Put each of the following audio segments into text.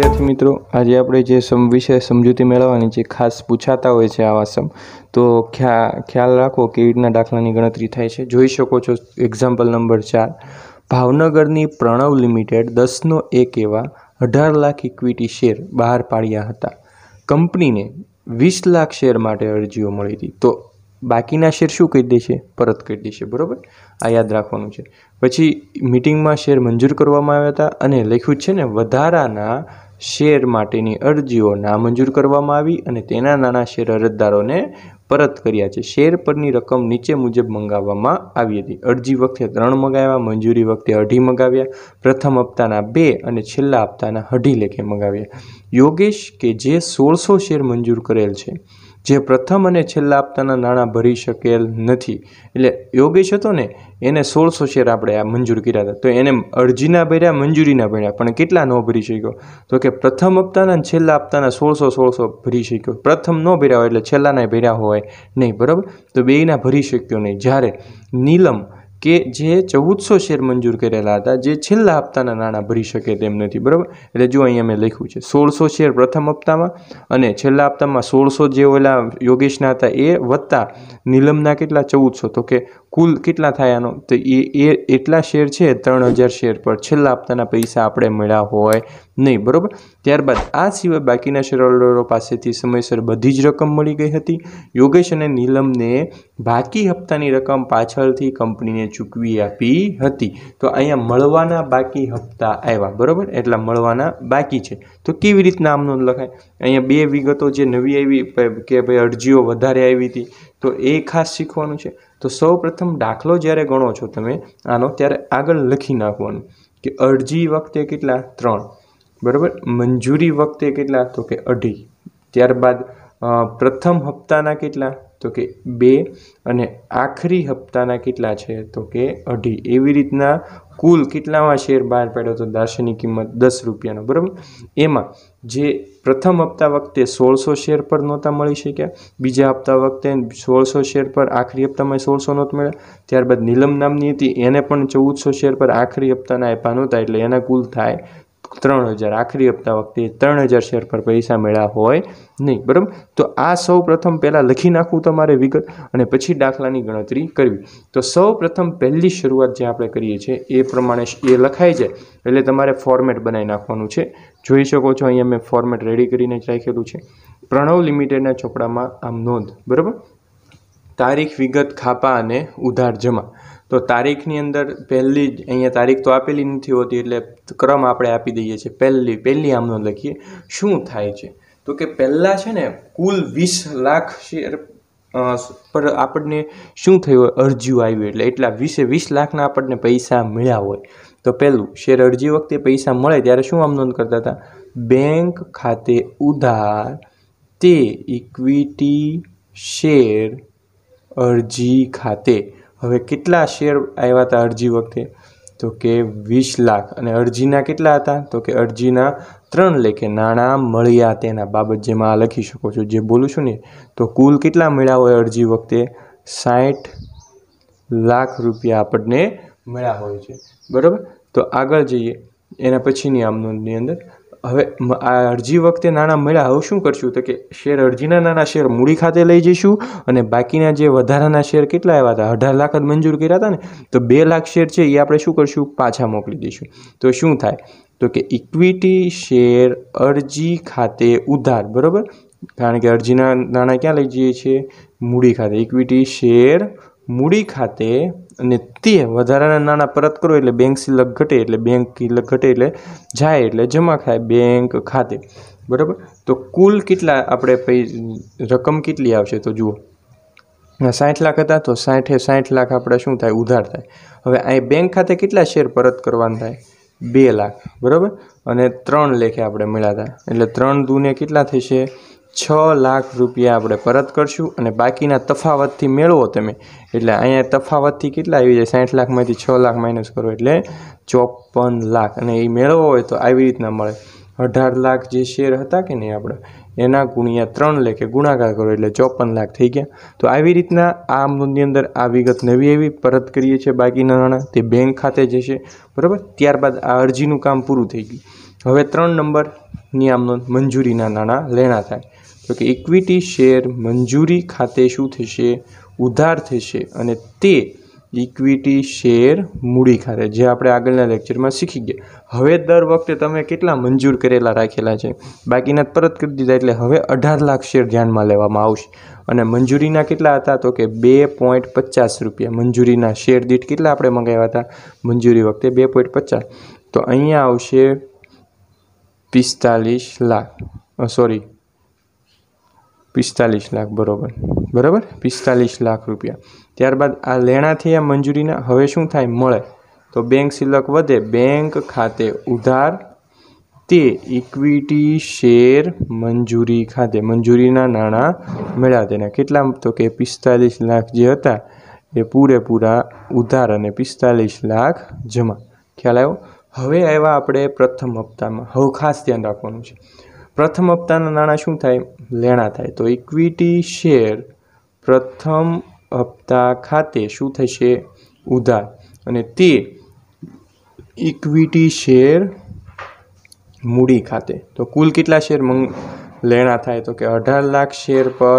વિદ્યાર્થી મિત્રો આજે આપણે જે સમ વિષય સમજૂતી મેળવવાની છે ખાસ પૂછાતા હોય છે આવા સમ તો ખ્યા ખ્યાલ રાખો કેવી રીતના દાખલાની ગણતરી થાય છે જોઈ શકો છો એક્ઝામ્પલ નંબર ચાર ભાવનગરની પ્રણવ લિમિટેડ દસનો એક એવા અઢાર લાખ ઇક્વિટી શેર બહાર પાડ્યા હતા કંપનીને વીસ લાખ શેર માટે અરજીઓ મળી હતી તો બાકીના શેર શું કહી દેશે પરત કહી દેશે બરાબર આ યાદ રાખવાનું છે પછી મિટિંગમાં શેર મંજૂર કરવામાં આવ્યા હતા અને લખ્યું છે ને વધારાના શેર માટેની અરજીઓ નામંજૂર કરવામાં આવી અને તેના નાના શેર અરજદારોને પરત કર્યા છે શેર પરની રકમ નીચે મુજબ મંગાવવામાં આવી હતી અરજી વખતે ત્રણ મંગાવ્યા મંજૂરી વખતે અઢી મંગાવ્યા પ્રથમ હપ્તાના બે અને છેલ્લા હપ્તાના અઢી લેખે મંગાવ્યા યોગેશ કે જે સોળસો શેર મંજૂર કરેલ છે જે પ્રથમ અને છેલ્લા હપ્તાના નાણાં ભરી શકેલ નથી એટલે યોગેશ હતો ને એને સોળસો શેર આપણે આ મંજૂર કર્યા હતા તો એને અરજીના ભર્યા મંજૂરીના ભર્યા પણ કેટલા ન ભરી શક્યો તો કે પ્રથમ હપ્તાના અને છેલ્લા હપ્તાના સોળસો સોળસો ભરી શક્યો પ્રથમ ન ભર્યા હોય એટલે છેલ્લાના ભર્યા હોય નહીં બરાબર તો બેયના ભરી શક્યો નહીં જ્યારે નીલમ કે જે ચૌદસો શેર મંજૂર કરેલા હતા જે છેલ્લા હપ્તાના નાણાં ભરી શકે તેમ નથી બરાબર એટલે જો અહીંયા મેં લખ્યું છે સોળસો શેર પ્રથમ હપ્તામાં અને છેલ્લા હપ્તામાં સોળસો જે ઓલા યોગેશના હતા એ વત્તા નીલમના કેટલા ચૌદસો તો કે કુલ કેટલા થયાનો આનો તો એ એટલા શેર છે ત્રણ હજાર શેર પર છેલ્લા હપ્તાના પૈસા આપણે મળ્યા હોય નહીં બરાબર ત્યારબાદ આ સિવાય બાકીના શેરહોલ્ડરો પાસેથી સમયસર બધી જ રકમ મળી ગઈ હતી યોગેશ અને નીલમને બાકી હપ્તાની રકમ પાછળથી કંપનીને ચૂકવી આપી હતી તો અહીંયા મળવાના બાકી હપ્તા આવ્યા બરાબર એટલા મળવાના બાકી છે તો કેવી રીતના આમ લખાય અહીંયા બે વિગતો જે નવી આવી કે ભાઈ અરજીઓ વધારે આવી હતી તો એ ખાસ શીખવાનું છે તો સૌ પ્રથમ દાખલો જ્યારે ગણો છો તમે આનો ત્યારે આગળ લખી નાખવાનું કે અરજી વખતે કેટલા ત્રણ બરાબર મંજૂરી વખતે કેટલા તો કે અઢી ત્યારબાદ પ્રથમ હપ્તાના કેટલા તો કે બે અને આખરી હપ્તાના કેટલા છે તો કે અઢી એવી રીતના કુલ કેટલામાં શેર બહાર પાડ્યો તો દાર્શનિક કિંમત દસ રૂપિયાનો બરાબર એમાં જે પ્રથમ હપ્તા વખતે સોળસો શેર પર નહોતા મળી શક્યા બીજા હપ્તા વખતે સોળસો શેર પર આખરી હપ્તામાં સોળસો નહોતા મળ્યા ત્યારબાદ નીલમ નામની હતી એને પણ ચૌદસો શેર પર આખરી હપ્તાના આપ્યા નહોતા એટલે એના કુલ થાય ત્રણ હજાર આખરી હપ્તા વખતે ત્રણ હજાર શેર પર પૈસા મળ્યા હોય નહીં બરાબર તો આ સૌ પ્રથમ પહેલાં લખી નાખવું તમારે વિગત અને પછી દાખલાની ગણતરી કરવી તો સૌ પ્રથમ પહેલી શરૂઆત જે આપણે કરીએ છીએ એ પ્રમાણે એ લખાય છે એટલે તમારે ફોર્મેટ બનાવી નાખવાનું છે જોઈ શકો છો અહીંયા મેં ફોર્મેટ રેડી કરીને જ રાખેલું છે પ્રણવ લિમિટેડના ચોપડામાં આમ નોંધ બરાબર તારીખ વિગત ખાપા અને ઉધાર જમા તો તારીખની અંદર પહેલી જ અહીંયા તારીખ તો આપેલી નથી હોતી એટલે ક્રમ આપણે આપી દઈએ છીએ પહેલી પહેલી આમનો લખીએ શું થાય છે તો કે પહેલાં છે ને કુલ વીસ લાખ શેર પર આપણને શું થયું હોય અરજીઓ આવી એટલે એટલા વીસે વીસ લાખના આપણને પૈસા મળ્યા હોય તો પહેલું શેર અરજી વખતે પૈસા મળે ત્યારે શું આમ નોંધ કરતા હતા બેંક ખાતે ઉધાર તે ઇક્વિટી શેર અરજી ખાતે હવે કેટલા શેર આવ્યા હતા અરજી વખતે તો કે વીસ લાખ અને અરજીના કેટલા હતા તો કે અરજીના ત્રણ લેખે નાણાં મળ્યા તેના બાબત જેમાં આ લખી શકો છો જે બોલું છું ને તો કુલ કેટલા મળ્યા હોય અરજી વખતે સાઠ લાખ રૂપિયા આપણને મળ્યા હોય છે બરાબર તો આગળ જઈએ એના પછીની આમ નોંધની અંદર હવે આ અરજી વખતે નાણાં મળ્યા હવે શું કરશું તો કે શેર અરજીના નાના શેર મૂડી ખાતે લઈ જઈશું અને બાકીના જે વધારાના શેર કેટલા આવ્યા હતા અઢાર લાખ જ મંજૂર કર્યા હતા ને તો બે લાખ શેર છે એ આપણે શું કરશું પાછા મોકલી દઈશું તો શું થાય તો કે ઇક્વિટી શેર અરજી ખાતે ઉધાર બરાબર કારણ કે અરજીના નાણાં ક્યાં લઈ જઈએ છીએ મૂડી ખાતે ઇક્વિટી શેર મૂડી ખાતે અને તે વધારાના નાણાં પરત કરો એટલે બેંક સિલક ઘટે એટલે બેંક સિલક ઘટે એટલે જાય એટલે જમા ખાય બેંક ખાતે બરાબર તો કુલ કેટલા આપણે રકમ કેટલી આવશે તો જુઓ સાઠ લાખ હતા તો સાઠે સાઠ લાખ આપણે શું થાય ઉધાર થાય હવે અહીં બેંક ખાતે કેટલા શેર પરત કરવાના થાય બે લાખ બરાબર અને ત્રણ લેખે આપણે મળ્યા હતા એટલે ત્રણ દૂને કેટલા થશે છ લાખ રૂપિયા આપણે પરત કરશું અને બાકીના તફાવતથી મેળવો તમે એટલે અહીંયા તફાવતથી કેટલા આવી જાય સાઠ લાખમાંથી છ લાખ માઇનસ કરો એટલે ચોપન લાખ અને એ મેળવવો હોય તો આવી રીતના મળે અઢાર લાખ જે શેર હતા કે નહીં આપણે એના ગુણ્યા ત્રણ લેખે ગુણાકાર કરો એટલે ચોપન લાખ થઈ ગયા તો આવી રીતના આ મુદ્દની અંદર આ વિગત નવી એવી પરત કરીએ છીએ બાકીના નાણાં તે બેંક ખાતે જશે બરાબર ત્યારબાદ આ અરજીનું કામ પૂરું થઈ ગયું હવે ત્રણ નંબર નિયામનો મંજૂરીના નાણાં લેણા થાય તો કે ઇક્વિટી શેર મંજૂરી ખાતે શું થશે ઉધાર થશે અને તે ઇક્વિટી શેર મૂડી ખાતે જે આપણે આગળના લેક્ચરમાં શીખી ગયા હવે દર વખતે તમે કેટલા મંજૂર કરેલા રાખેલા છે બાકીના પરત કરી દીધા એટલે હવે અઢાર લાખ શેર ધ્યાનમાં લેવામાં આવશે અને મંજૂરીના કેટલા હતા તો કે બે પોઈન્ટ પચાસ રૂપિયા મંજૂરીના શેર દીઠ કેટલા આપણે મંગાવ્યા હતા મંજૂરી વખતે બે પોઈન્ટ પચાસ તો અહીંયા આવશે પિસ્તાલીસ લાખ સોરી પિસ્તાલીસ લાખ બરાબર બરાબર પિસ્તાલીસ લાખ રૂપિયા ત્યારબાદ આ લેણાથી આ મંજૂરીના હવે શું થાય મળે તો બેંક સિલક વધે બેંક ખાતે ઉધાર તે ઇક્વિટી શેર મંજૂરી ખાતે મંજૂરીના નાણાં મળ્યા તેના કેટલા તો કે પિસ્તાલીસ લાખ જે હતા એ પૂરેપૂરા ઉધાર અને પિસ્તાલીસ લાખ જમા ખ્યાલ આવ્યો હવે આવ્યા આપણે પ્રથમ હપ્તામાં હવે ખાસ ધ્યાન રાખવાનું છે પ્રથમ હપ્તાના નાણાં શું થાય લેણા થાય તો ઇક્વિટી શેર પ્રથમ હપ્તા ખાતે શું થશે ઉધાર અને તે ઇક્વિટી શેર મૂડી ખાતે તો કુલ કેટલા શેર મંગ લેણા થાય તો કે અઢાર લાખ શેર પર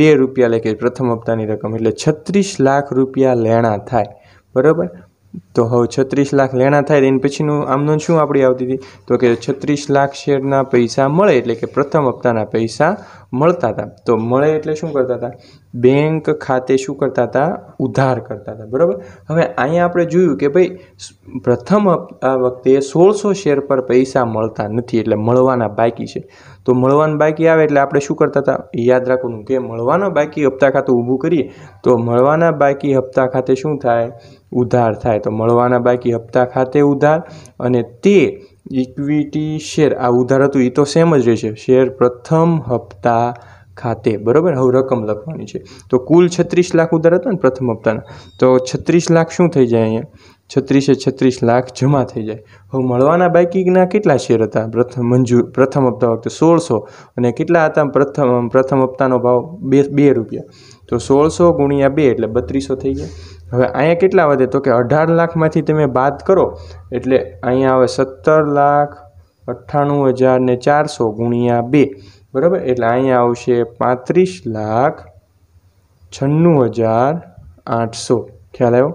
બે રૂપિયા લેખે પ્રથમ હપ્તાની રકમ એટલે છત્રીસ લાખ રૂપિયા લેણા થાય બરાબર તો હવે છત્રીસ લાખ લેણા થાય એની પછીનું આમનું શું આપણી આવતી હતી તો કે છત્રીસ લાખ શેરના પૈસા મળે એટલે કે પ્રથમ હપ્તાના પૈસા મળતા હતા તો મળે એટલે શું કરતા હતા બેંક ખાતે શું કરતા હતા ઉધાર કરતા હતા બરાબર હવે અહીંયા આપણે જોયું કે ભાઈ પ્રથમ આ વખતે સોળસો શેર પર પૈસા મળતા નથી એટલે મળવાના બાકી છે તો મળવાનું બાકી આવે એટલે આપણે શું કરતા હતા યાદ રાખવાનું કે મળવાના બાકી હપ્તા ખાતે ઊભું કરીએ તો મળવાના બાકી હપ્તા ખાતે શું થાય ઉધાર થાય તો મળવાના બાકી હપ્તા ખાતે ઉધાર અને તે ઇક્વિટી શેર આ ઉધાર હતું એ તો સેમ જ રહેશે શેર પ્રથમ હપ્તા ખાતે બરાબર હવે રકમ લખવાની છે તો કુલ છત્રીસ લાખ ઉધાર હતા ને પ્રથમ હપ્તાના તો છત્રીસ લાખ શું થઈ જાય અહીંયા છત્રીસે છત્રીસ લાખ જમા થઈ જાય હવે મળવાના બાકીના કેટલા શેર હતા પ્રથમ મંજૂર પ્રથમ હપ્તા વખતે સોળસો અને કેટલા હતા પ્રથમ પ્રથમ હપ્તાનો ભાવ બે બે રૂપિયા તો સોળસો ગુણ્યા બે એટલે બત્રીસો થઈ ગયા હવે અહીંયા કેટલા વધે તો કે અઢાર લાખમાંથી તમે બાદ કરો એટલે અહીંયા આવે સત્તર લાખ અઠ્ઠાણું હજાર ને ચારસો ગુણ્યા બે બરાબર એટલે અહીંયા આવશે પાંત્રીસ લાખ છન્નું હજાર આઠસો ખ્યાલ આવ્યો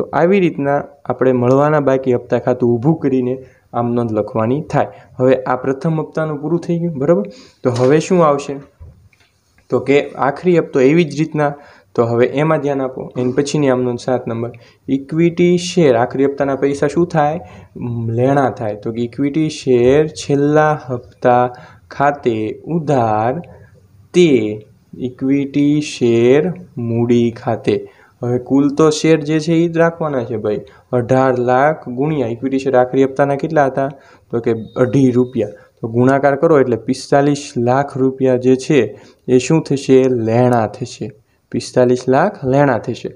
તો આવી રીતના આપણે મળવાના બાકી હપ્તા ખાતું ઊભું કરીને આમ નોંધ લખવાની થાય હવે આ પ્રથમ હપ્તાનું પૂરું થઈ ગયું બરાબર તો હવે શું આવશે તો કે આખરી હપ્તો એવી જ રીતના તો હવે એમાં ધ્યાન આપો એની પછીની આમનો સાત નંબર ઇક્વિટી શેર આખરી હપ્તાના પૈસા શું થાય લેણા થાય તો કે ઇક્વિટી શેર છેલ્લા હપ્તા ખાતે ઉધાર તે ઇક્વિટી શેર મૂડી ખાતે હવે કુલ તો શેર જે છે એ જ રાખવાના છે ભાઈ અઢાર લાખ ગુણ્યા ઇક્વિટી શેર આખરી હપ્તાના કેટલા હતા તો કે અઢી રૂપિયા તો ગુણાકાર કરો એટલે પિસ્તાલીસ લાખ રૂપિયા જે છે એ શું થશે લેણા થશે પિસ્તાલીસ લાખ લેણા થશે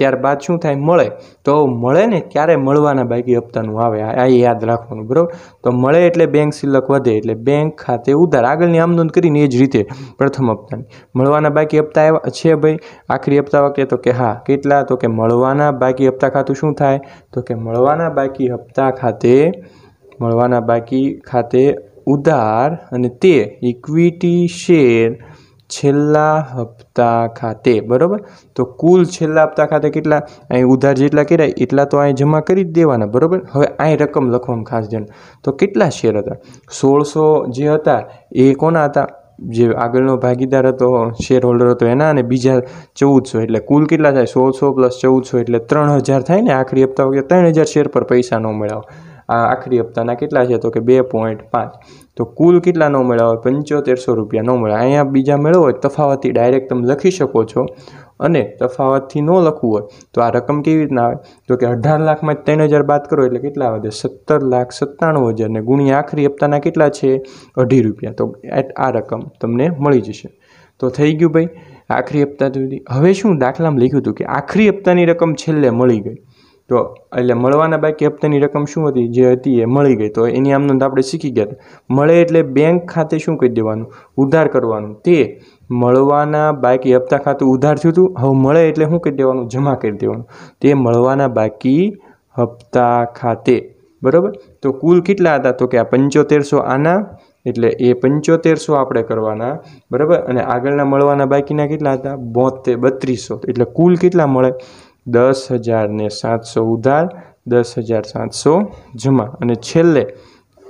ત્યારબાદ શું થાય મળે તો મળે ને ક્યારે મળવાના બાકી હપ્તાનું આવે આ યાદ રાખવાનું બરાબર તો મળે એટલે બેંક સિલક વધે એટલે બેંક ખાતે ઉધાર આગળની આમ કરીને એ જ રીતે પ્રથમ હપ્તાની મળવાના બાકી હપ્તા આવ્યા છે ભાઈ આખરી હપ્તા વખતે તો કે હા કેટલા તો કે મળવાના બાકી હપ્તા ખાતું શું થાય તો કે મળવાના બાકી હપ્તા ખાતે મળવાના બાકી ખાતે ઉધાર અને તે ઇક્વિટી શેર છેલ્લા હપ્તા ખાતે બરાબર તો કુલ છેલ્લા હપ્તા ખાતે કેટલા અહીં ઉધાર જેટલા કર્યા એટલા તો અહીં જમા કરી જ દેવાના બરાબર હવે અહીં રકમ લખવામાં ખાસ ધ્યાન તો કેટલા શેર હતા સોળસો જે હતા એ કોના હતા જે આગળનો ભાગીદાર હતો શેર હોલ્ડર હતો એના અને બીજા ચૌદસો એટલે કુલ કેટલા થાય સોળસો પ્લસ ચૌદસો એટલે ત્રણ હજાર થાય ને આખરી હપ્તા વગેરે ત્રણ હજાર શેર પર પૈસા ન મેળવો આ આખરી હપ્તાના કેટલા છે તો કે બે પોઈન્ટ પાંચ તો કુલ કેટલા ન મળ્યા હોય પંચોતેરસો રૂપિયા ન મળ્યા અહીંયા બીજા મેળવો હોય તફાવતથી ડાયરેક્ટ તમે લખી શકો છો અને તફાવતથી ન લખવું હોય તો આ રકમ કેવી રીતના આવે તો કે અઢાર લાખમાં ત્રણ હજાર બાદ કરો એટલે કેટલા આવે સત્તર લાખ સત્તાણું હજાર ને ગુણ્યા આખરી હપ્તાના કેટલા છે અઢી રૂપિયા તો આ રકમ તમને મળી જશે તો થઈ ગયું ભાઈ આખરી હપ્તા સુધી હવે શું દાખલામાં લખ્યું હતું કે આખરી હપ્તાની રકમ છેલ્લે મળી ગઈ તો એટલે મળવાના બાકી હપ્તાની રકમ શું હતી જે હતી એ મળી ગઈ તો એની આમ નોંધ આપણે શીખી ગયા મળે એટલે બેંક ખાતે શું કહી દેવાનું ઉધાર કરવાનું તે મળવાના બાકી હપ્તા ખાતું ઉધાર થયું હતું હવે મળે એટલે શું કહી દેવાનું જમા કરી દેવાનું તે મળવાના બાકી હપ્તા ખાતે બરાબર તો કુલ કેટલા હતા તો કે આ પંચોતેરસો આના એટલે એ પંચોતેરસો આપણે કરવાના બરાબર અને આગળના મળવાના બાકીના કેટલા હતા બોતેર બત્રીસો એટલે કુલ કેટલા મળે દસ હજારને સાતસો ઉધાર દસ હજાર સાતસો જમા અને છેલ્લે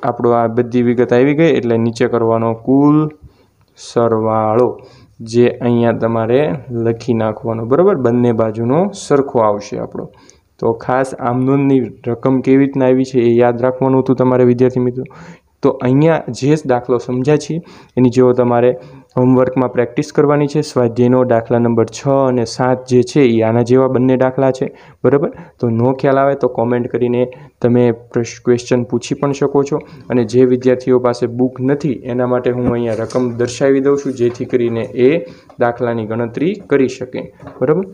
આપણો આ બધી વિગત આવી ગઈ એટલે નીચે કરવાનો કુલ સરવાળો જે અહીંયા તમારે લખી નાખવાનો બરાબર બંને બાજુનો સરખો આવશે આપણો તો ખાસ આમનોંધની રકમ કેવી રીતના આવી છે એ યાદ રાખવાનું હતું તમારે વિદ્યાર્થી મિત્રો તો અહીંયા જે દાખલો સમજ્યા છીએ એની જેવો તમારે હોમવર્કમાં પ્રેક્ટિસ કરવાની છે સ્વાધ્યાયનો દાખલા નંબર છ અને સાત જે છે એ આના જેવા બંને દાખલા છે બરાબર તો નો ખ્યાલ આવે તો કોમેન્ટ કરીને તમે ક્વેશ્ચન પૂછી પણ શકો છો અને જે વિદ્યાર્થીઓ પાસે બુક નથી એના માટે હું અહીંયા રકમ દર્શાવી દઉં છું જેથી કરીને એ દાખલાની ગણતરી કરી શકે બરાબર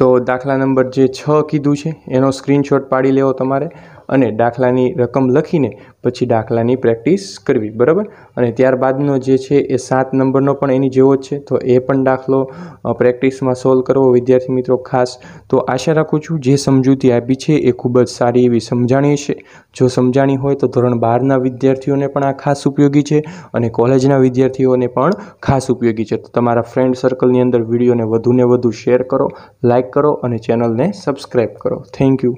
તો દાખલા નંબર જે છ કીધું છે એનો સ્ક્રીનશોટ પાડી લેવો તમારે અને દાખલાની રકમ લખીને પછી દાખલાની પ્રેક્ટિસ કરવી બરાબર અને ત્યારબાદનો જે છે એ સાત નંબરનો પણ એની જેવો જ છે તો એ પણ દાખલો પ્રેક્ટિસમાં સોલ્વ કરવો વિદ્યાર્થી મિત્રો ખાસ તો આશા રાખું છું જે સમજૂતી આપી છે એ ખૂબ જ સારી એવી સમજાણી છે જો સમજાણી હોય તો ધોરણ બારના વિદ્યાર્થીઓને પણ આ ખાસ ઉપયોગી છે અને કોલેજના વિદ્યાર્થીઓને પણ ખાસ ઉપયોગી છે તો તમારા ફ્રેન્ડ સર્કલની અંદર વિડીયોને વધુને વધુ શેર કરો લાઇક કરો અને ચેનલને સબસ્ક્રાઈબ કરો થેન્ક યુ